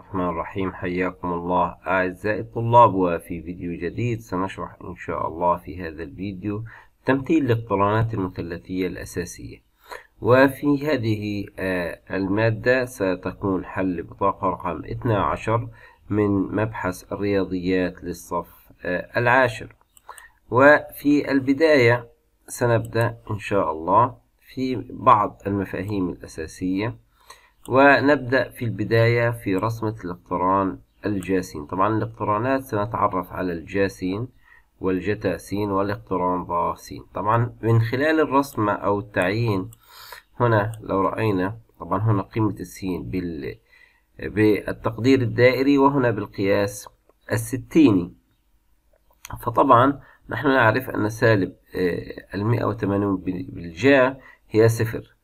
الرحمن الرحيم حياكم الله أعزائي الطلاب وفي فيديو جديد سنشرح إن شاء الله في هذا الفيديو تمثيل الاقترانات المثلثية الأساسية وفي هذه آه، المادة ستكون حل بطاقة رقم 12 من مبحث الرياضيات للصف آه، العاشر وفي البداية سنبدأ إن شاء الله في بعض المفاهيم الأساسية ونبدأ في البداية في رسمة الاقتران الجاسين طبعا الاقترانات سنتعرف على الجاسين والجتاسين والاقتران ضاسين طبعا من خلال الرسمة أو التعيين هنا لو رأينا طبعا هنا قيمة السين بال بالتقدير الدائري وهنا بالقياس الستيني فطبعا نحن نعرف أن سالب آه، المئة وثمانون بالجا هي صفر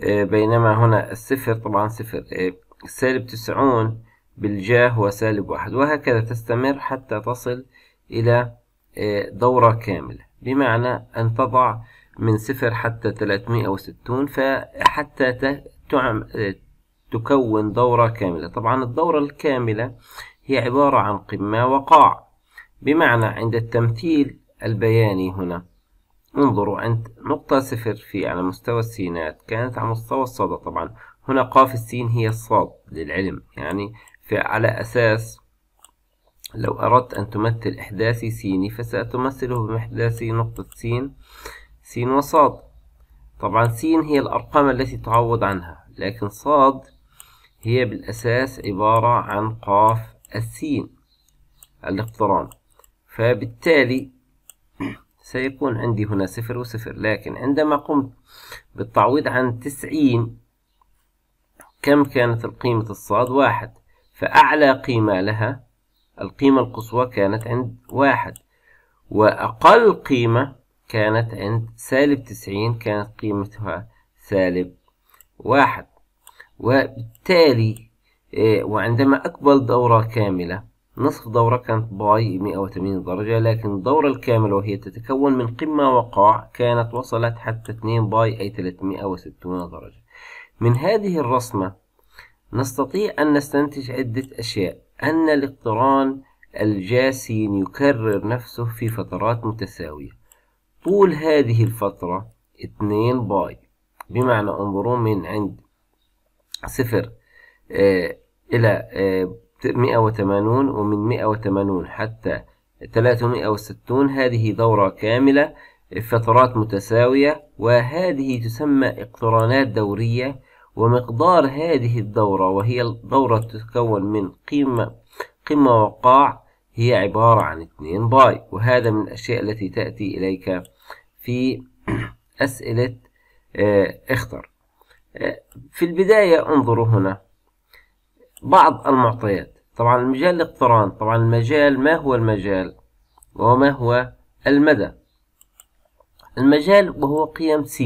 آه، بينما هنا الصفر طبعا صفر آه، سالب تسعون بالجاه هو سالب واحد وهكذا تستمر حتى تصل إلى آه، دورة كاملة بمعنى أن تضع من صفر حتى 360 فحتى تكون دورة كاملة طبعا الدورة الكاملة هي عبارة عن قمة وقاع بمعنى عند التمثيل البياني هنا انظروا عند نقطة صفر في على مستوى السينات كانت على مستوى الصاد طبعا هنا قاف السين هي الصاد للعلم يعني فعلى أساس لو أردت أن تمثل إحداثي سيني فسأتمثله بإحداثي نقطة سين سين وصاد طبعا سين هي الأرقام التي تعوض عنها لكن صاد هي بالأساس عبارة عن قاف السين الاقتران فبالتالي سيكون عندي هنا صفر وصفر لكن عندما قمت بالتعويض عن تسعين كم كانت القيمة الصاد واحد فأعلى قيمة لها القيمة القصوى كانت عند واحد وأقل قيمة كانت عند سالب تسعين كانت قيمتها سالب واحد وبالتالي إيه، وعندما أقبل دورة كاملة نصف دورة كانت باي 180 درجة لكن الدورة الكاملة وهي تتكون من قمة وقاع كانت وصلت حتى 2 باي أي 360 درجة من هذه الرسمة نستطيع أن نستنتج عدة أشياء أن الاقتران الجاسين يكرر نفسه في فترات متساوية طول هذه الفترة 2 باي بمعنى انظروا من عند صفر آه إلى آه 180 ومن 180 حتى 360 هذه دورة كاملة فترات متساوية وهذه تسمى اقترانات دورية ومقدار هذه الدورة وهي الدورة تتكون من قيمة قمة وقاع هي عبارة عن 2 باي وهذا من الأشياء التي تأتي إليك في أسئلة آه، اختر آه، في البداية انظروا هنا بعض المعطيات طبعا المجال الاقتران طبعا المجال ما هو المجال وما هو المدى المجال وهو قيم س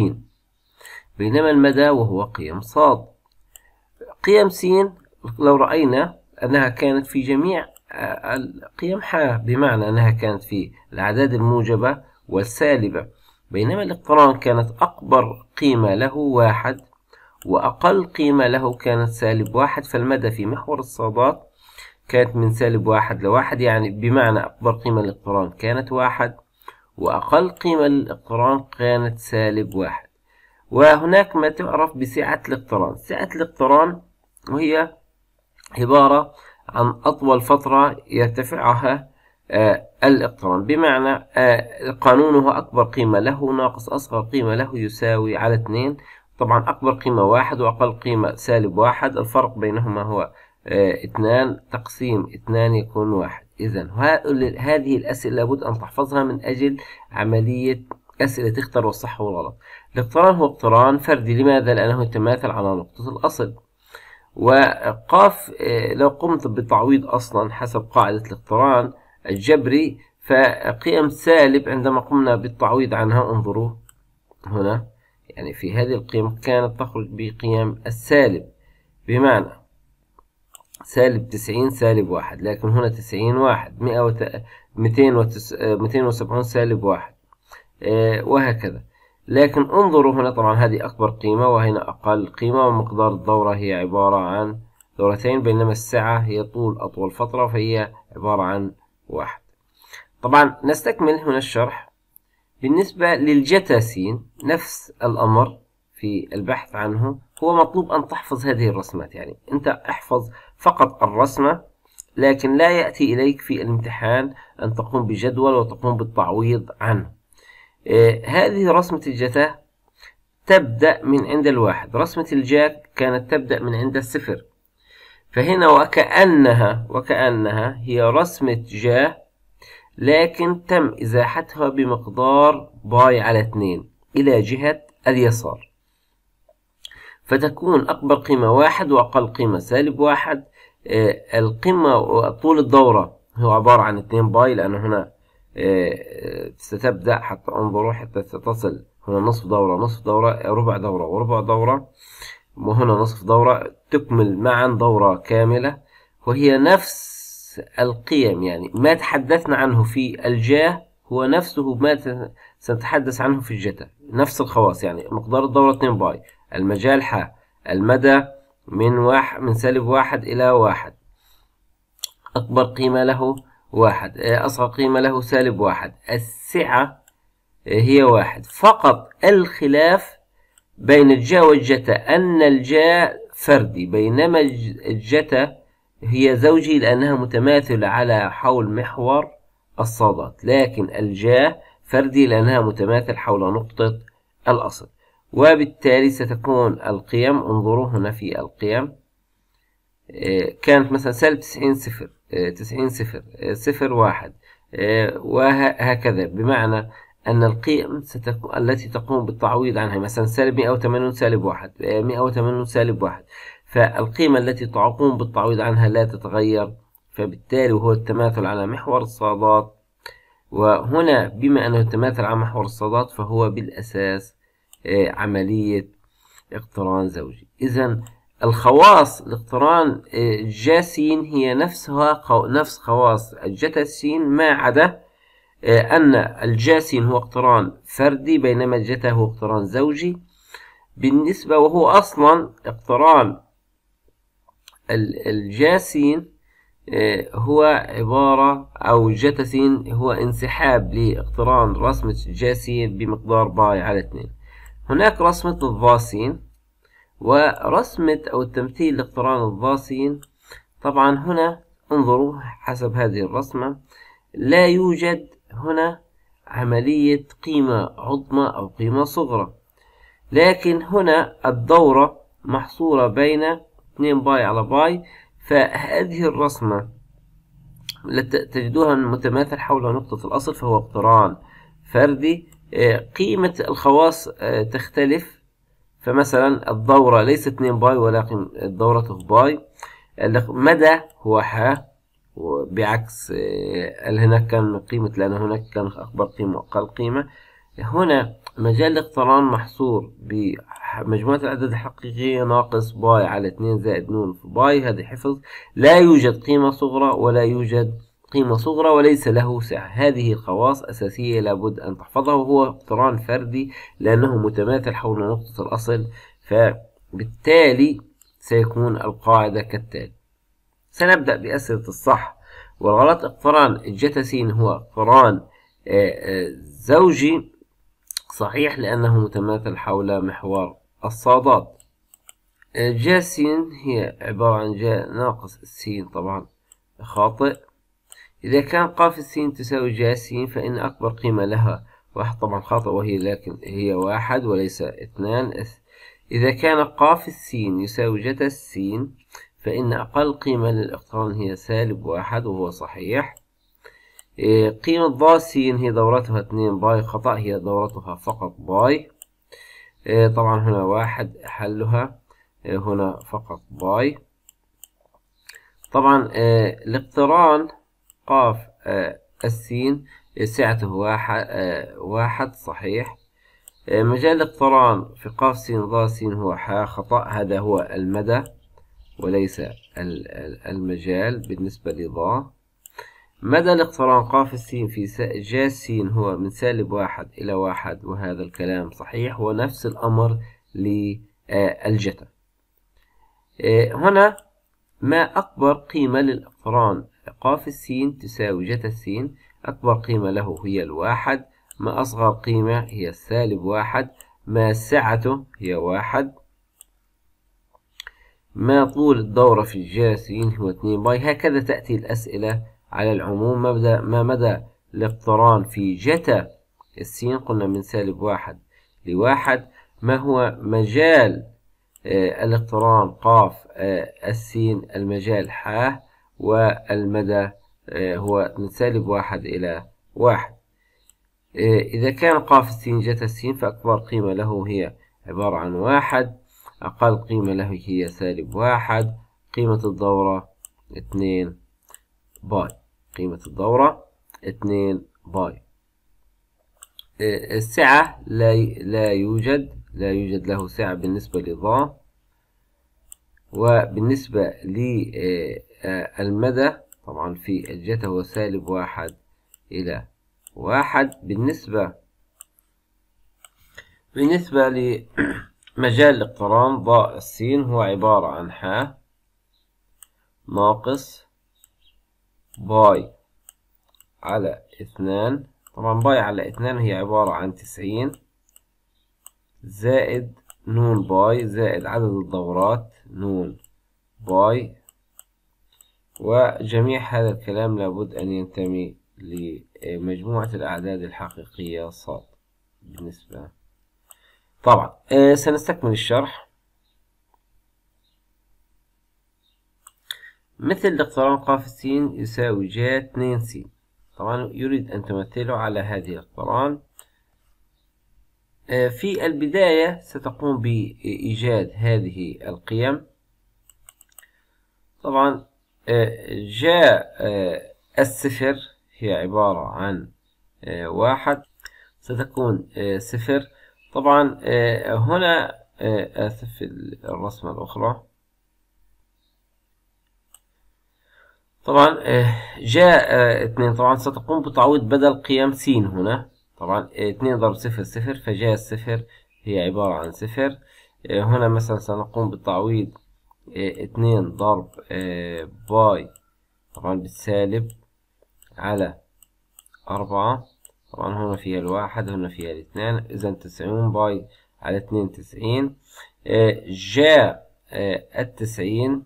بينما المدى وهو قيم ص قيم س لو رأينا أنها كانت في جميع آه، القيم ح بمعنى أنها كانت في الأعداد الموجبة والسالبة بينما الاقتران كانت أكبر قيمة له واحد وأقل قيمة له كانت سالب واحد فالمدى في محور الصادات كانت من سالب واحد لواحد يعني بمعنى أكبر قيمة للاقتران كانت واحد وأقل قيمة للاقتران كانت سالب واحد وهناك ما تعرف بسعة الاقتران سعة الاقتران وهي عبارة عن أطول فترة يرتفعها آه الاقتران بمعنى آه قانونه أكبر قيمة له ناقص أصغر قيمة له يساوي على 2 طبعا أكبر قيمة واحد وأقل قيمة سالب واحد الفرق بينهما هو آه، اثنان تقسيم اثنان يكون واحد إذا هذه الأسئلة لابد أن تحفظها من أجل عملية أسئلة تختار الصح والغلط الاقتران هو اقتران فردي لماذا؟ لأنه يتماثل على نقطة الأصل وقاف آه، لو قمت بتعويض أصلا حسب قاعدة الاقتران الجبري فقيم سالب عندما قمنا بالتعويض عنها انظروا هنا يعني في هذه القيم كانت تخرج بقيم السالب بمعنى سالب تسعين سالب واحد لكن هنا تسعين واحد مئة وت... مئتين, وتس... مئتين وسبعون سالب واحد آه وهكذا لكن انظروا هنا طبعا هذه أكبر قيمة وهنا أقل قيمة ومقدار الدورة هي عبارة عن دورتين بينما الساعة هي طول أطول فترة فهي عبارة عن واحد طبعا نستكمل هنا الشرح بالنسبة للجتاسين نفس الأمر في البحث عنه هو مطلوب أن تحفظ هذه الرسمات يعني أنت احفظ فقط الرسمة لكن لا يأتي إليك في الامتحان أن تقوم بجدول وتقوم بالتعويض عنه آه، هذه رسمة الجتا تبدأ من عند الواحد رسمة الجاك كانت تبدأ من عند الصفر فهنا وكأنها وكأنها هي رسمة جا لكن تم إزاحتها بمقدار باي على 2 إلى جهة اليسار فتكون أكبر قيمة واحد وأقل قيمة سالب واحد آه، القمة طول الدورة هو عبارة عن 2 باي لأن هنا آه، ستبدأ حتى انظروا حتى ستصل هنا نصف دورة نصف دورة ربع دورة وربع دورة وهنا نصف دورة تكمل معا دورة كاملة وهي نفس القيم يعني ما تحدثنا عنه في الجاه هو نفسه ما سنتحدث عنه في الجتا نفس الخواص يعني مقدار الدورة 2 باي المجال ح المدى من واحد من سالب واحد إلى واحد أكبر قيمة له واحد آه، أصغر قيمة له سالب واحد السعة آه، هي واحد فقط الخلاف بين الجا والجتا أن الجا فردي بينما الجتا هي زوجي لأنها متماثلة على حول محور الصادات لكن الجاه فردي لأنها متماثل حول نقطة الأصل وبالتالي ستكون القيم انظروا هنا في القيم آه، كانت مثلا سالب تسعين صفر آه، تسعين صفر آه، صفر واحد وهكذا بمعنى أن القيم ستكون التي تقوم بالتعويض عنها مثلا سالب مئة وثمانون سالب واحد مئة وثمانون سالب واحد فالقيمة التي تعقوم بالتعويض عنها لا تتغير فبالتالي وهو التماثل على محور الصادات وهنا بما أنه التماثل على محور الصادات فهو بالأساس آه، عملية اقتران زوجي إذا الخواص الاقتران آه، جاسين هي نفسها نفس خواص الجتاسين ما عدا آه، أن الجاسين هو اقتران فردي بينما الجتا هو اقتران زوجي بالنسبة وهو أصلا اقتران الجاسين آه، هو عبارة أو جتسين هو انسحاب لاقتران رسمة جاسين بمقدار باي على اثنين هناك رسمة الضاسين ورسمة أو التمثيل لاقتران الضاسين طبعا هنا انظروا حسب هذه الرسمة لا يوجد هنا عملية قيمة عظمى أو قيمة صغرى لكن هنا الدورة محصورة بين 2 باي على باي فهذه الرسمة التي تجدوها متماثل حول نقطة الأصل فهو اقتران فردي آه، قيمة الخواص آه، تختلف فمثلا الدورة ليست 2 باي ولكن الدورة باي مدى هو ح بعكس آه، هناك كان قيمة لأن هناك كان أكبر قيمة وأقل قيمة هنا مجال الاقتران محصور بمجموعة الأعداد الحقيقية ناقص باي على 2 زائد نون في باي هذا حفظ لا يوجد قيمة صغرى ولا يوجد قيمة صغرى وليس له سعة هذه خواص أساسية لابد أن تحفظها وهو اقتران فردي لأنه متماثل حول نقطة الأصل فبالتالي سيكون القاعدة كالتالي سنبدأ بأسئلة الصح والغلط اقتران الجتسين هو اقتران آه، آه، زوجي صحيح لأنه متماثل حول محور الصادات آه، جا سين هي عبارة عن جا ناقص السين طبعا خاطئ إذا كان قاف السين تساوي جا سين فإن أكبر قيمة لها واحد طبعا خاطئ وهي لكن هي واحد وليس اثنان إذا كان قاف السين يساوي جتا السين فإن أقل قيمة للإقتران هي سالب واحد وهو صحيح قيمة ض س هي دورتها اثنين باي خطأ هي دورتها فقط باي آه، طبعا هنا واحد حلها آه، هنا فقط باي طبعا آه، الاقتران قاف السين سعته واحد, واحد صحيح مجال الاقتران في قاف سين ض سين هو حا خطأ هذا هو المدى وليس المجال بالنسبة لض مدى الاقتران قاف السين في جا سين هو من سالب واحد إلى واحد وهذا الكلام صحيح ونفس الأمر للجتا آه، هنا ما أكبر قيمة للاقتران قاف السين تساوي جتا السين أكبر قيمة له هي الواحد ما أصغر قيمة هي السالب واحد ما سعته هي واحد ما طول الدورة في سين هو اثنين باي هكذا تأتي الأسئلة على العموم مبدأ ما مدى الاقتران في جتا السين قلنا من سالب واحد لواحد ما هو مجال آه الاقتران قاف آه السين المجال حاه والمدى آه هو من سالب واحد إلى واحد آه، إذا كان قاف السين جتا السين فأكبر قيمة له هي عبارة عن واحد أقل قيمة له هي سالب واحد قيمة الدورة اثنين باي قيمة الدورة اتنين باي آه، السعة لا لا يوجد لا يوجد له سعة بالنسبة لضا وبالنسبة للمدى آه، آه، طبعا في الجتا هو سالب واحد إلى واحد بالنسبة بالنسبة لمجال الاقتران ضاء السين هو عبارة عن ح ناقص باي على اثنان طبعا باي على اثنان هي عبارة عن تسعين زائد نون باي زائد عدد الدورات نون باي وجميع هذا الكلام لابد أن ينتمي لمجموعة الأعداد الحقيقية صاد بالنسبة طبعا آه، سنستكمل الشرح مثل الاقتران قاف س يساوي ج 2 س طبعا يريد أن تمثله على هذه الاقتران آه، في البداية ستقوم بإيجاد هذه القيم طبعا آه، جاء آه، الصفر هي عبارة عن واحد ستكون صفر طبعا هنا أسف الرسمة الأخرى طبعا آه، جاء آه، اثنين طبعا ستقوم بتعويض بدل قيم س هنا طبعا آه، اثنين ضرب صفر صفر فجاء الصفر هي عبارة عن صفر هنا مثلا سنقوم بتعويض اثنين ضرب باي طبعا بالسالب على أربعة طبعا هنا فيها الواحد هنا فيها الاثنان إذا تسعين باي على اثنين تسعين جاء التسعين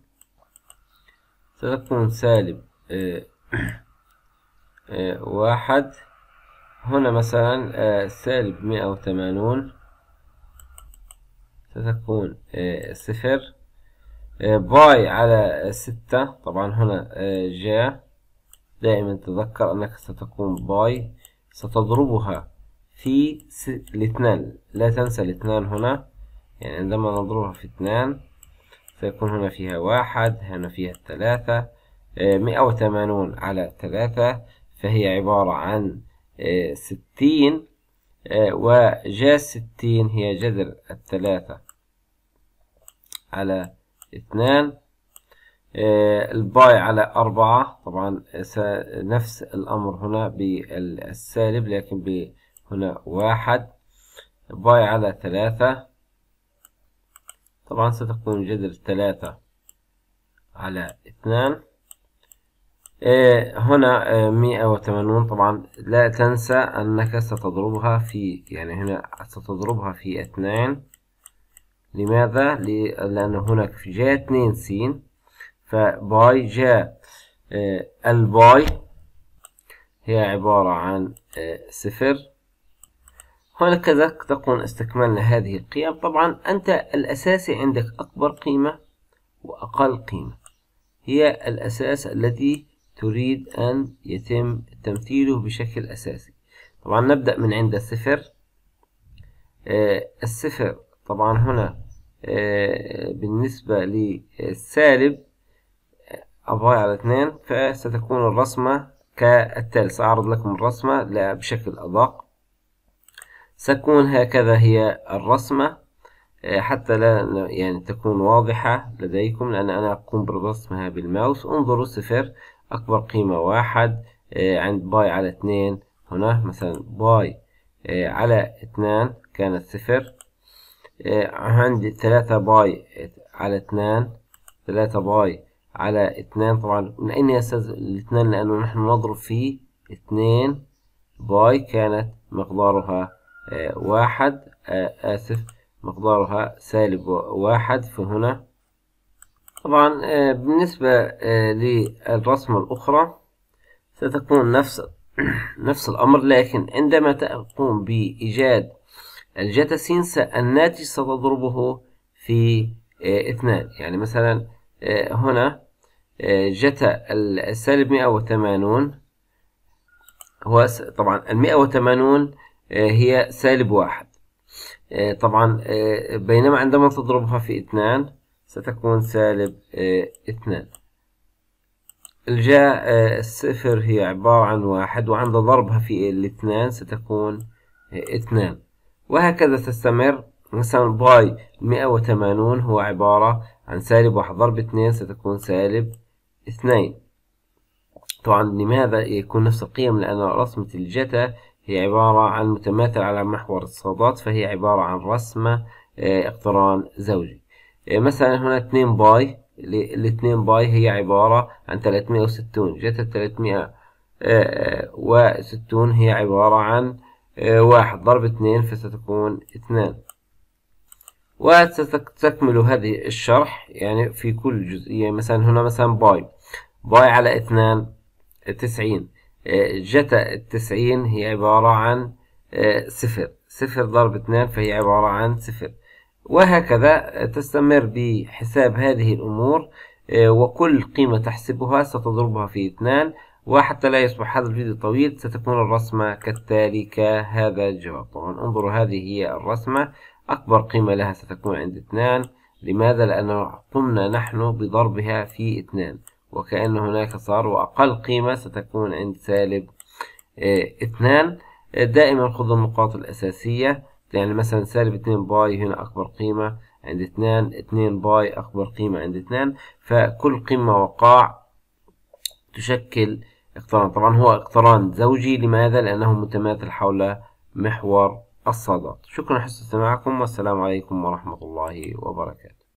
ثلاثة سالب آه، آه، واحد هنا مثلا آه، سالب مئة وثمانون ستكون صفر باي على ستة طبعا هنا جا دائما تذكر أنك ستكون باي ستضربها في الاثنان لا تنسى الاثنان هنا يعني عندما نضربها في اثنان فيكون هنا فيها واحد هنا فيها ثلاثة آه، مئة وثمانون على ثلاثة فهي عبارة عن آه، ستين آه، وجا ستين هي جذر الثلاثة على اثنان الباي على أربعة طبعا نفس الأمر هنا بالسالب لكن هنا واحد باي على ثلاثة طبعا ستكون جذر ثلاثة على اثنان إيه، هنا إيه، مئة وثمانون طبعا لا تنسى أنك ستضربها في يعني هنا ستضربها في اثنان لماذا؟ لأن هناك جا اثنين سين فباي جا إيه، الباي هي عبارة عن صفر وهكذا تكون استكملنا هذه القيم طبعا أنت الأساسي عندك أكبر قيمة وأقل قيمة هي الأساس الذي تريد أن يتم تمثيله بشكل أساسي طبعا نبدأ من عند الصفر آه، الصفر طبعا هنا آه، بالنسبة للسالب آه، أبغى على اثنين فستكون الرسمة كالتالي سأعرض لكم الرسمة بشكل أدق سكون هكذا هي الرسمة آه، حتى لا يعني تكون واضحة لديكم لأن أنا أقوم برسمها بالماوس انظروا صفر أكبر قيمة واحد آه، عند باي على اثنين هنا مثلا باي آه، على اثنان كانت صفر عندي ثلاثة باي على اثنان ثلاثة باي على اثنان طبعا من أين أستاذ الاثنان لأنه نحن نضرب في اثنين باي كانت مقدارها واحد آه، آسف مقدارها سالب واحد فهنا طبعا آه، بالنسبة آه، للرسمة الأخرى ستكون نفس نفس الأمر لكن عندما تقوم بإيجاد الجتاسين الناتج ستضربه في اثنان يعني مثلا هنا جتا السالب مئة وثمانون هو طبعا المئة وثمانون آه، هي سالب واحد آه، طبعا آه، بينما عندما تضربها في اثنان ستكون سالب اثنان الجاء الصفر هي عبارة عن واحد وعند ضربها في الاثنان ستكون اثنان وهكذا تستمر مثلا باي 180 هو عبارة عن سالب واحد ضرب اثنين ستكون سالب اثنين طبعا لماذا يكون نفس القيم لأن رسمة الجتا هي عبارة عن متماثل على محور الصادات فهي عبارة عن رسمة آه، اقتران زوجي آه، مثلا هنا 2 باي ال 2 باي هي عبارة عن 360 جت ال 360 آه، هي عبارة عن واحد ضرب اثنين فستكون اثنان وستكمل هذه الشرح يعني في كل جزئية مثلا هنا مثلا باي باي على اثنان تسعين جتا التسعين هي عبارة عن آه، صفر صفر ضرب اثنان فهي عبارة عن صفر وهكذا تستمر بحساب هذه الأمور آه، وكل قيمة تحسبها ستضربها في اثنان وحتى لا يصبح هذا الفيديو طويل ستكون الرسمة كالتالي كهذا الجواب طبعا انظروا هذه هي الرسمة أكبر قيمة لها ستكون عند اثنان لماذا؟ لأنه قمنا نحن بضربها في اثنان وكأن هناك صار وأقل قيمة ستكون عند سالب آه، اثنان آه، دائما خذ النقاط الأساسية يعني مثلا سالب اثنين باي هنا أكبر قيمة عند اثنان اثنين باي أكبر قيمة عند اثنان فكل قمة وقاع تشكل اقتران طبعا هو اقتران زوجي لماذا؟ لأنه متماثل حول محور الصادات شكرا حسن استماعكم والسلام عليكم ورحمة الله وبركاته